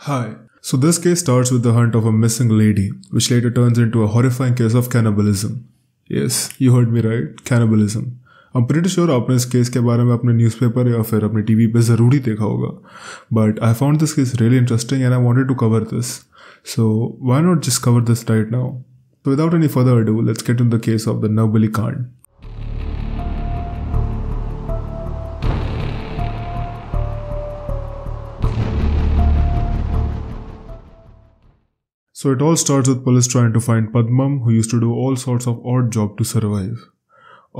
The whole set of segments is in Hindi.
Hi. So this case starts with the hunt of a missing lady, which later turns into a horrifying case of cannibalism. Yes, you heard me right, cannibalism. I'm pretty sure आपने इस केस के बारे में अपने न्यूज़पेपर या फिर अपने टीवी पे ज़रूर ही देखा होगा But I found this case really interesting, and I wanted to cover this. So why not just cover this right now? So without any further ado, let's get into the case of the Nobili Khan. So it all starts with police trying to find Padmam who used to do all sorts of odd job to survive.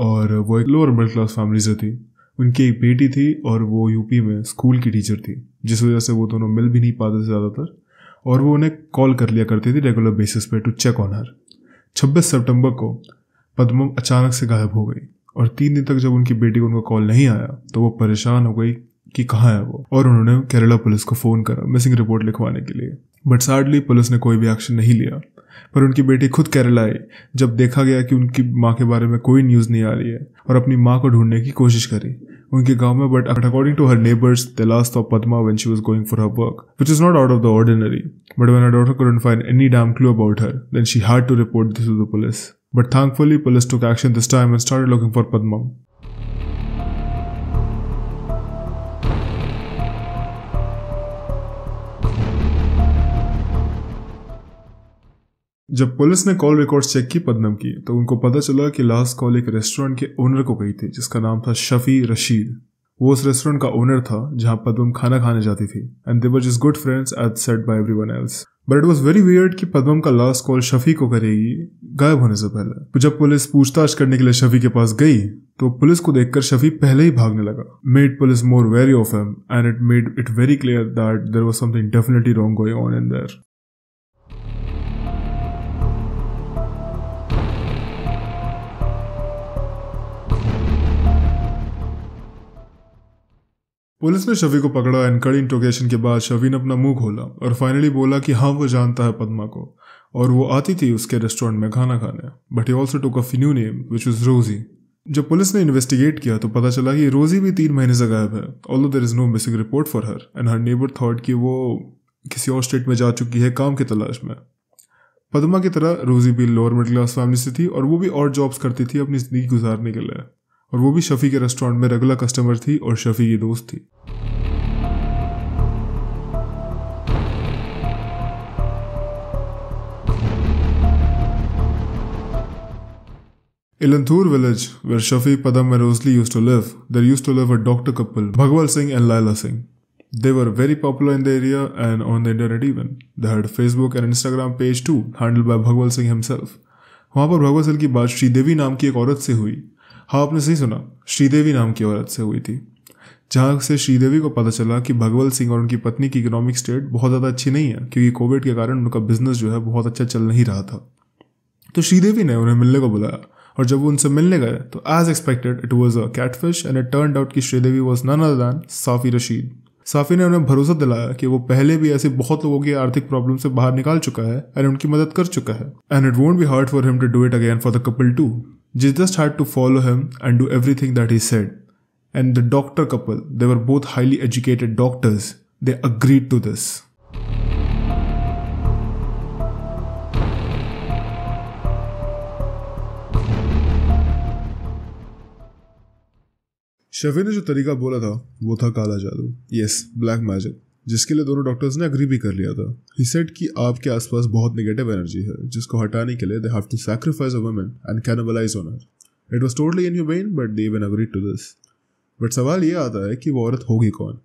और वो एक लोअर मिडिल क्लास फैमिली से थी उनकी एक बेटी थी और वो यूपी में स्कूल की टीचर थी जिस वजह से वो दोनों मिल भी नहीं पाते थे ज़्यादातर और वो उन्हें कॉल कर लिया करती थी रेगुलर बेसिस पे टू चेक ऑन हर 26 सितंबर को पद्मम अचानक से गायब हो गई और तीन दिन तक जब उनकी बेटी को उनका कॉल नहीं आया तो वो परेशान हो गई कि कहाँ है वो और उन्होंने केरला पुलिस को फ़ोन करा मिसिंग रिपोर्ट लिखवाने के लिए बट सैडली पुलिस ने कोई भी एक्शन नहीं लिया पर उनकी बेटी खुद केरला आई जब देखा गया कि उनकी माँ के बारे में कोई न्यूज़ नहीं आ रही है और अपनी माँ को ढूंढने की कोशिश करी उनके गांव में but according to her neighbours the last of Padma when she was going for her work which is not out of the ordinary but when her daughter couldn't find any damn clue about her then she had to report this to the police but thankfully police took action this time and started looking for Padma जब पुलिस ने कॉल रिकॉर्ड चेक की पदनम की तो उनको पता चला कि लास्ट कॉल एक रेस्टोरेंट के ओनर को गई थी जिसका नाम था शफी रशीद वो उस रेस्टोरेंट का ओनर था जहां पदम खाना खाने जाती थी and they were just good friends as said by everyone else but it was very weird कि पदम का लास्ट कॉल शफी को करेगी गायब होने से पहले तो जब पुलिस पूछताछ करने के लिए शफी के पास गई तो पुलिस को देखकर शफी पहले ही भागने लगा made police more wary of him and it made it very clear that there was something definitely wrong going on in there police ने शवी को पकड़ा एंड कड़ी इंटोगेशन के बाद शवी ने अपना मुंह खोला और फाइनली बोला कि हाँ वो जानता है पद्मा को और वो आती थी उसके रेस्टोरेंट में खाना खाने but he also took a new name which is Rosy जब पुलिस ने इन्वेस्टिगेट किया तो पता चला कि रोजी भी तीन महीने से गायब है although there is no missing report for her and her neighbour thought कि वो किसी और स्टेट में जा चुकी है काम की तलाश में पद्मा की तरह रोजी भी लोअर मिडिल क्लास फैमिली से थी और वो भी और जॉब्स करती थी अपनी ज़िंदगी गुजारने के लिए और वो भी शफी के रेस्टोरेंट में रेगुलर कस्टमर थी और शफी की दोस्त थी Elanthoor village where Shafi Padam and Rosly used to live there used to live a doctor couple Bhagaval Singh and Lala Singh they were very popular in the area and on the internet even they heard Facebook and Instagram page to handle by Bhagwat Singh himself वहां पर भगवत सिंह की बात श्रीदेवी नाम की एक औरत से हुई हाँ आपने सही सुना श्रीदेवी नाम की औरत से हुई थी जहाँ से श्रीदेवी को पता चला कि भगवल सिंह और उनकी पत्नी की इकोनॉमिक स्टेट बहुत ज़्यादा अच्छी नहीं है क्योंकि कोविड के कारण उनका बिजनेस जो है बहुत अच्छा चल नहीं रहा था तो श्रीदेवी ने उन्हें मिलने को बुलाया और जब वो उनसे मिलने गए तो as expected it was a catfish and it turn out कि Sridevi was none other than Shafi Rasheed Shafi ने उन्हें भरोसा दिलाया कि वो पहले भी ऐसे बहुत लोगों की आर्थिक प्रॉब्लम से बाहर निकाल चुका है एंड उनकी मदद कर चुका है and it won't be hard for him to do it again for the couple to Jesus had to follow him and do everything that he said. And the doctor couple, they were both highly educated doctors, they agreed to this. Shafi ने जो तरीका बोला था वो था काला जादू यस ब्लैक मैजिक जिसके लिए दोनों डॉक्टर्स ने अग्री भी कर लिया था ही सेट कि आपके आसपास बहुत नेगेटिव एनर्जी है जिसको हटाने के लिए they have to sacrifice a women and cannibalize on her it was totally inhuman but they won agree to this but सवाल ये आता है कि वो औरत होगी कौन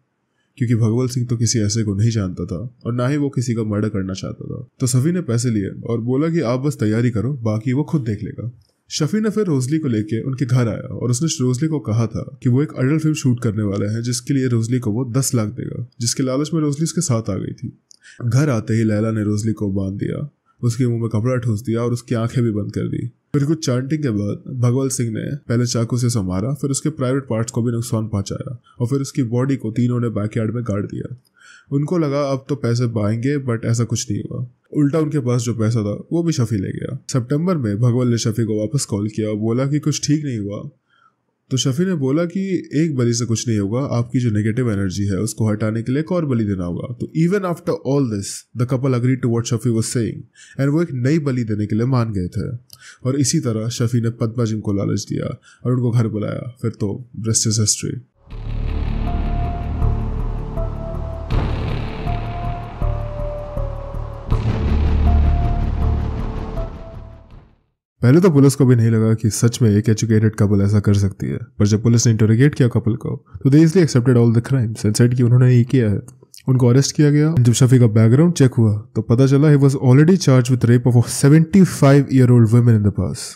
क्योंकि भगवत सिंह तो किसी ऐसे को नहीं जानता था और ना ही वो किसी का मर्डर करना चाहता था तो सभी ने पैसे लिए और बोला कि आप बस तैयारी करो बाकी वो खुद देख लेगा शफी ने फिर रोजली को लेके उनके घर आया और उसने रोजली को कहा था कि वो एक अडल्ट फिल्म शूट करने वाले हैं जिसके लिए रोजली को वो दस लाख देगा जिसके लालच में रोजली उसके साथ आ गई थी घर आते ही लैला ने रोजली को बांध दिया उसके मुंह में कपड़ा ठूस दिया और उसकी आंखें भी बंद कर दी फिर कुछ चार्टिंग के बाद भगवत सिंह ने पहले चाकू से संभारा फिर उसके प्राइवेट पार्ट्स को भी नुकसान पहुंचाया और फिर उसकी बॉडी को तीनों ने बैकयार्ड में गाड़ दिया उनको लगा अब तो पैसे पाएंगे बट ऐसा कुछ नहीं हुआ उल्टा उनके पास जो पैसा था वो भी शफी ले गया सितंबर में भगवान ने शफी को वापस कॉल किया और बोला कि कुछ ठीक नहीं हुआ तो शफी ने बोला कि एक बलि से कुछ नहीं होगा आपकी जो नेगेटिव एनर्जी है उसको हटाने के लिए एक और बलि देना होगा तो even after all this the couple agree to what Shafi was saying and वो एक नई बलि देने के लिए मान गए थे और इसी तरह शफी ने पद्मा जिम को लालच दिया और उनको घर बुलाया फिर तो ब्रेस्ट इज हिस्ट्री पहले तो पुलिस को भी नहीं लगा कि सच में एक एजुकेटेड कपल ऐसा कर सकती है पर जब पुलिस ने इंटरोगेट किया कपल को तो they easily accepted all the crimes and said कि उन्होंने ये किया है उनको अरेस्ट किया गया जब शफी का बैकग्राउंड चेक हुआ तो पता चला he was already charge with rape of seventy five year old women in the past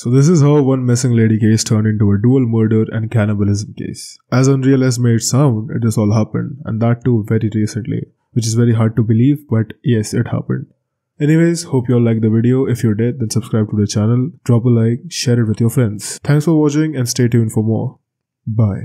So this is how one missing lady case turned into a dual murder and cannibalism case. As unreal as may it sound, it has all happened, and that too very recently, which is very hard to believe, but yes, it happened. Anyways, hope you all liked the video. If you did, then subscribe to the channel, drop a like, share it with your friends. Thanks for watching and stay tuned for more. Bye.